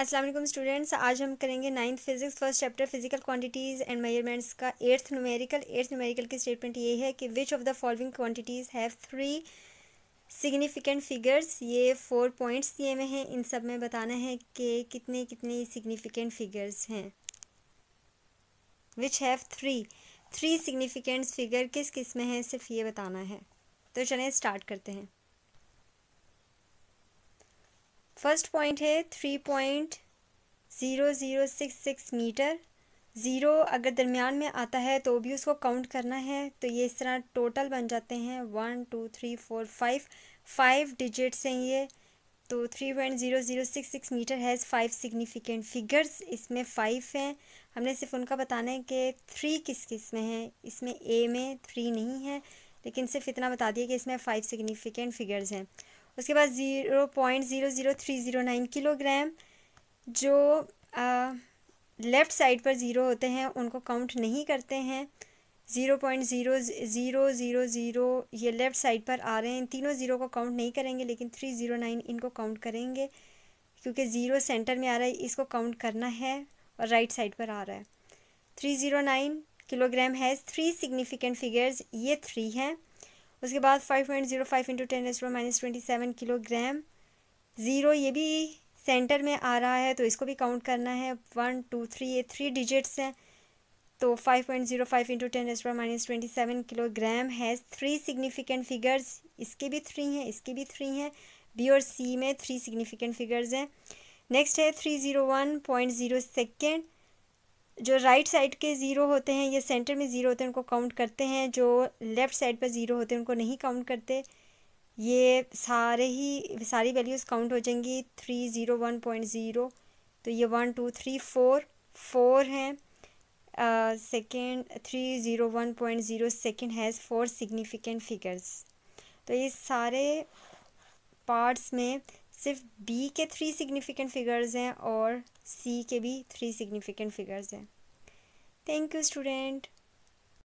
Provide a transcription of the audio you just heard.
Aslam students आज हम करेंगे ninth physics first chapter physical quantities and measurements का एट्थ न्यूमेरिकल एट्थ न्यूमेरिकल की स्टेटमेंट ये है कि which of the following quantities have three significant figures ये फोर पॉइंट्स दिए हुए हैं इन सब में बताना है कि कितने कितने सिग्निफिकेंट फिगर्स हैं which have three three significant figure किस किस में है सिर्फ ये बताना है तो चलें स्टार्ट करते हैं फर्स्ट पॉइंट है three point zero zero six six meter zero अगर दरमियान में आता है तो भी उसको काउंट करना है तो ये इस तरह टोटल बन जाते हैं one two three four five five digits हैं ये तो three point zero zero six six meter has five significant figures इसमें फाइव हैं हमने सिर्फ उनका बताना है कि थ्री किस किस में है इसमें ए में थ्री नहीं है लेकिन सिर्फ इतना बता दिया कि इसमें फ़ाइव सिग्निफिकेंट फिगर्स हैं उसके बाद zero point zero zero three zero nine kilogram जो लेफ़्ट साइड पर ज़ीरो होते हैं उनको काउंट नहीं करते हैं zero point zero zero zero zero ये लेफ़्ट साइड पर आ रहे हैं तीनों ज़ीरो को काउंट नहीं करेंगे लेकिन थ्री ज़ीरो नाइन इनको काउंट करेंगे क्योंकि ज़ीरो सेंटर में आ रहा है इसको काउंट करना है और राइट साइड पर आ रहा है three zero nine kilogram has three significant figures ये थ्री हैं उसके बाद five point zero five into ten s minus twenty seven kilogram zero ये भी सेंटर में आ रहा है तो इसको भी काउंट करना है वन टू थ्री ये थ्री डिजिट्स हैं तो five point zero five into ten s minus twenty seven kilogram has three significant figures इसके भी थ्री हैं इसके भी थ्री हैं बी और सी में थ्री सिग्निफिकेंट फिगर्स हैं नेक्स्ट है three zero one point zero second जो राइट right साइड के ज़ीरो होते हैं या सेंटर में ज़ीरो होते हैं उनको काउंट करते हैं जो लेफ़्ट साइड पर ज़ीरो होते हैं उनको नहीं काउंट करते ये सारे ही सारी वैल्यूज़ काउंट हो जाएंगी three zero one point zero तो ये one two three four four हैं second three zero one point zero second has four significant figures तो ये सारे पार्ट्स में सिर्फ बी के थ्री सिग्निफिकेंट फिगर्स हैं और सी के भी थ्री सिग्निफिकेंट फिगर्स हैं थैंक यू स्टूडेंट